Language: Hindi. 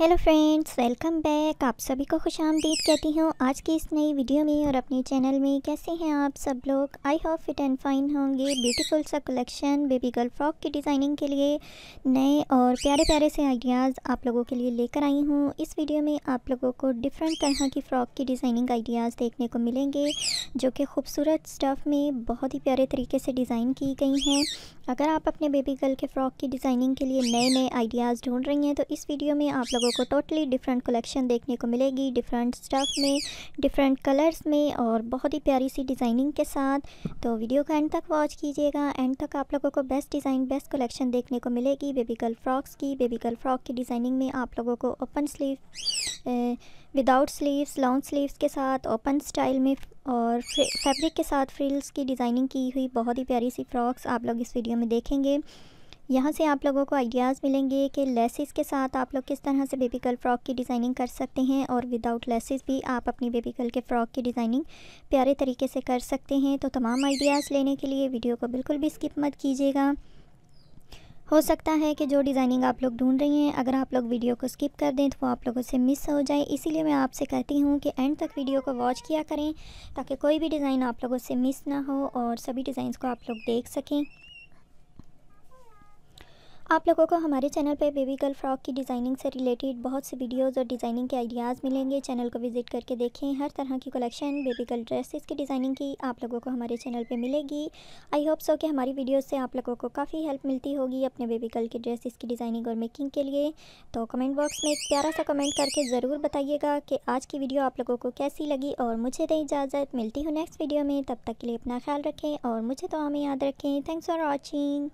हेलो फ्रेंड्स वेलकम बैक आप सभी को खुश आमदीद कहती हूँ आज की इस नई वीडियो में और अपने चैनल में कैसे हैं आप सब लोग I hope fit and fine होंगे ब्यूटीफुल सा कलेक्शन बेबी गर्ल फ्रॉक की डिज़ाइनिंग के लिए नए और प्यारे प्यारे से आइडियाज़ आप लोगों के लिए लेकर आई हूँ इस वीडियो में आप लोगों को डिफरेंट तरह की फ़्रॉक की डिज़ाइनिंग आइडियाज़ देखने को मिलेंगे जो कि खूबसूरत स्टफ़ में बहुत ही प्यारे तरीके से डिज़ाइन की गई हैं अगर आप अपने बेबी गर्ल के फ़्रॉक की डिज़ाइनिंग के लिए नए नए आइडियाज़ ढूँढ रही हैं तो इस वीडियो में आप लोगों लोगों को टोटली डिफरेंट कलेक्शन देखने को मिलेगी डिफरेंट स्टफ़ में डिफरेंट कलर्स में और बहुत ही प्यारी सी डिज़ाइनिंग के साथ तो वीडियो का एंड तक वॉच कीजिएगा एंड तक आप लोगों को बेस्ट डिज़ाइन बेस्ट कलेक्शन देखने को मिलेगी बेबी गर्ल फ्रॉक्स की बेबी गर्ल फ्रॉक की डिज़ाइनिंग में आप लोगों को open sleeve without sleeves long sleeves के साथ ओपन स्टाइल में और फैब्रिक के साथ फ्रिल्स की डिज़ाइनिंग की हुई बहुत ही प्यारी सी फ्रॉक्स आप लोग इस वीडियो में देखेंगे यहाँ से आप लोगों को आइडियाज़ मिलेंगे कि लेसिस के साथ आप लोग किस तरह से बेबी गर्ल फ्रॉक की डिज़ाइनिंग कर सकते हैं और विदाउट लेसिस भी आप अपनी बेबी गर्ल के फ़्रॉक की डिज़ाइनिंग प्यारे तरीके से कर सकते हैं तो तमाम आइडियाज़ लेने के लिए वीडियो को बिल्कुल भी स्किप मत कीजिएगा हो सकता है कि जो डिज़ाइनिंग आप लोग ढूंढ रही हैं अगर आप लोग वीडियो को स्किप कर दें तो वो आप लोगों से मिस हो जाए इसीलिए मैं आपसे कहती हूँ कि एंड तक वीडियो को वॉच किया करें ताकि कोई भी डिज़ाइन आप लोगों से मिस ना हो और सभी डिज़ाइंस को आप लोग देख सकें आप लोगों को हमारे चैनल पे बेबी गर्ल फ्रॉक की डिज़ाइनिंग से रिलेटेड बहुत से वीडियोस और डिज़ाइनिंग के आइडियाज़ मिलेंगे चैनल को विजिट करके देखें हर तरह की कलेक्शन बेबी गर्ल ड्रेसेस की डिज़ाइनिंग की आप लोगों को हमारे चैनल पे मिलेगी आई होप सो कि हमारी वीडियोस से आप लोगों को काफ़ी हेल्प मिलती होगी अपने बेबी गर्ल के ड्रेसेस की डिज़ाइनिंग और मेकिंग के लिए तो कमेंट बॉक्स में एक प्यारा सा कमेंट करके ज़रूर बताइएगा कि आज की वीडियो आप लोगों को कैसी लगी और मुझे दें इजाज़त मिलती हूँ नेक्स्ट वीडियो में तब तक के लिए अपना ख्याल रखें और मुझे तो हमें याद रखें थैंक्स फॉर वॉचिंग